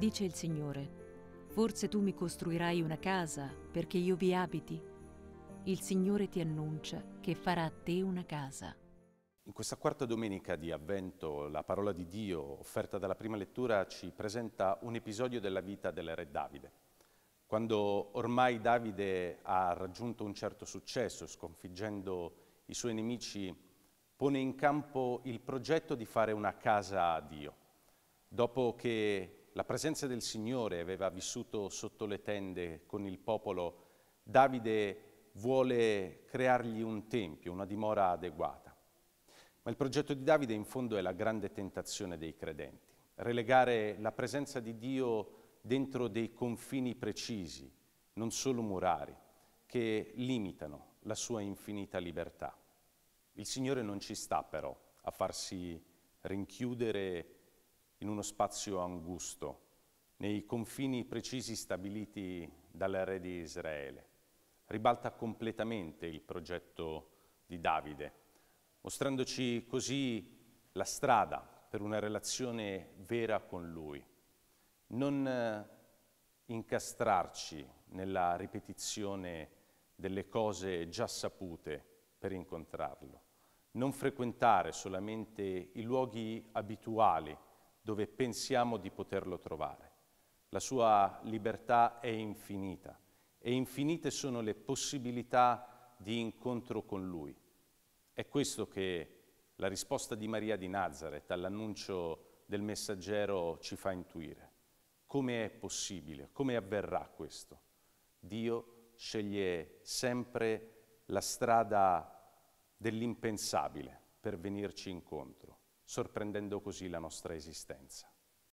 Dice il Signore, forse tu mi costruirai una casa perché io vi abiti? Il Signore ti annuncia che farà a te una casa. In questa quarta domenica di Avvento la parola di Dio offerta dalla prima lettura ci presenta un episodio della vita del re Davide. Quando ormai Davide ha raggiunto un certo successo sconfiggendo i suoi nemici, pone in campo il progetto di fare una casa a Dio. Dopo che la presenza del Signore aveva vissuto sotto le tende con il popolo, Davide vuole creargli un tempio, una dimora adeguata. Ma il progetto di Davide in fondo è la grande tentazione dei credenti, relegare la presenza di Dio dentro dei confini precisi, non solo murari, che limitano la sua infinita libertà. Il Signore non ci sta però a farsi rinchiudere in uno spazio angusto, nei confini precisi stabiliti dal re di Israele. Ribalta completamente il progetto di Davide, mostrandoci così la strada per una relazione vera con lui. Non eh, incastrarci nella ripetizione delle cose già sapute per incontrarlo, non frequentare solamente i luoghi abituali dove pensiamo di poterlo trovare. La sua libertà è infinita e infinite sono le possibilità di incontro con lui. È questo che la risposta di Maria di Nazareth all'annuncio del messaggero ci fa intuire. Come è possibile? Come avverrà questo? Dio sceglie sempre la strada dell'impensabile per venirci incontro sorprendendo così la nostra esistenza.